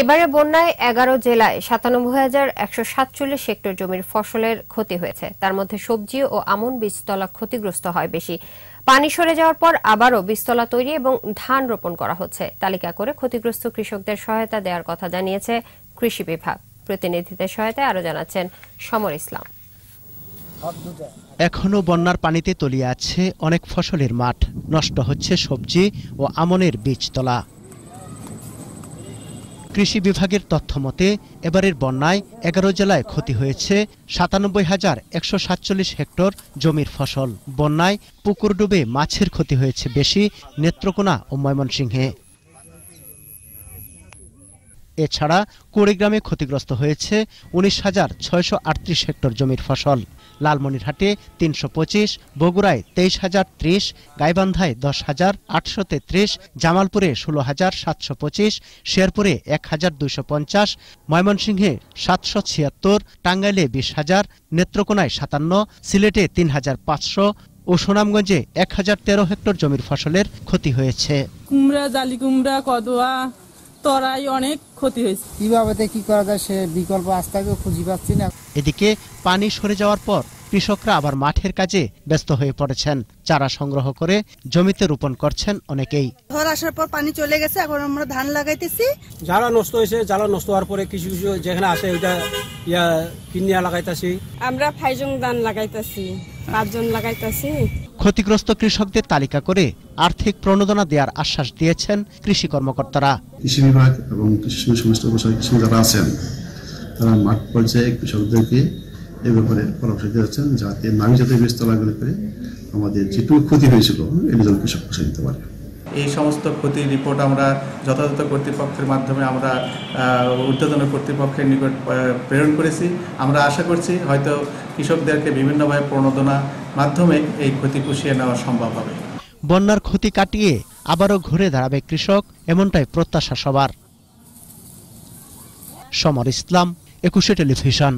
এবারে বন্যায় এগারো জেলায় সাতানব্বই হাজার একশো সাতচল্লিশ হেক্টর জমির ফসলের ক্ষতি হয়েছে তার মধ্যে সবজি ও আমন বীজতলা ক্ষতিগ্রস্ত হয় বেশি পানি সরে যাওয়ার পর আবারও বীজতলা তৈরি এবং ধান রোপণ করা হচ্ছে তালিকা করে ক্ষতিগ্রস্ত কৃষকদের সহায়তা দেওয়ার কথা জানিয়েছে কৃষি বিভাগ প্রতিনিধিদের সহায়তায় আরও জানাচ্ছেন সমর ইসলাম এখনও বন্যার পানিতে তলিয়ে আছে অনেক ফসলের মাঠ নষ্ট হচ্ছে সবজি ও আমনের বীজতলা কৃষি বিভাগের তথ্য মতে এবারের বন্যায় এগারো জেলায় ক্ষতি হয়েছে সাতানব্বই হাজার একশো সাতচল্লিশ হেক্টর জমির ফসল বন্যায় পুকুর ডুবে মাছের ক্ষতি হয়েছে বেশি নেত্রকোনা ও ময়মনসিংহে এছাড়া কুড়িগ্রামে ক্ষতিগ্রস্ত হয়েছে উনিশ হাজার ছয়শো আটত্রিশ হেক্টর জমির ফসল লালমনিরহাটে তিনশো পঁচিশ বগুড়ায় তেইশ হাজার ত্রিশ গাইবান্ধায় দশ হাজার আটশো তেত্রিশ জামালপুরে ষোলো হাজার সাতশো পঁচিশ শেরপুরে এক হাজার দুইশো পঞ্চাশ ময়মনসিংহে সাতশো ছিয়াত্তর টাঙ্গাইলে বিশ হাজার নেত্রকোনায় সাতান্ন সিলেটে তিন হাজার পাঁচশো ও সুনামগঞ্জে এক হাজার তেরো হেক্টর জমির ফসলের ক্ষতি হয়েছে কুমড়া জালি কুমড়া কদোয়া তরাই অনেক ক্ষতি হয়েছে কিভাবে কি করা যায় সে বিকল্প খুঁজে পাচ্ছি না এদিকে পানি সরে যাওয়ার পর কৃষকরা আবার মাঠের কাজে ব্যস্ত হয়ে পড়েছেন চারা সংগ্রহ করে জমিতে রোপণ করছেন অনেকেই ঘর আসার পর পানি চলে গেছে এখন আমরা ধান লাগাইতেছি ঝাড়া নষ্ট হয়েছে ঝাড়া নষ্ট হওয়ার পরে কিছু কিছু যেখানে আছে ওইটা ইয়া কিনিয়া লাগাইতেছি আমরা ফাইজং ধান লাগাইতেছি পাঁচজন লাগাইতেছি ক্ষতিগ্রস্ত কৃষকদের তালিকা করে আর্থিক প্রণোদনা দেওয়ার আশ্বাস দিয়েছেন কৃষি কর্মকর্তারা কৃষি বিভাগ এবং কৃষি সমস্ত যারা আছেন তারা মাঠ পর্যায়ে কৃষকদেরকে এ ব্যাপারে পরামর্শ দিয়েছেন যাতে নামি যাতে ব্যস্ত লাগলে করে আমাদের যেটুকু ক্ষতি হয়েছিল এটি যেন কৃষক পোষা নিতে পারে এই সমস্ত ক্ষতির রিপোর্ট আমরা যথাযথ কর্তৃপক্ষের মাধ্যমে আমরা ঊর্ধ্বতন কর্তৃপক্ষের নিকট প্রেরণ করেছি আমরা আশা করছি হয়তো কৃষকদেরকে বিভিন্নভাবে প্রণোদনা মাধ্যমে এই ক্ষতি পুষিয়ে নেওয়া সম্ভব হবে বন্যার ক্ষতি কাটিয়ে আবারও ঘুরে দাঁড়াবে কৃষক এমনটাই প্রত্যাশা সবার সমর ইসলাম একুশে টেলিভিশন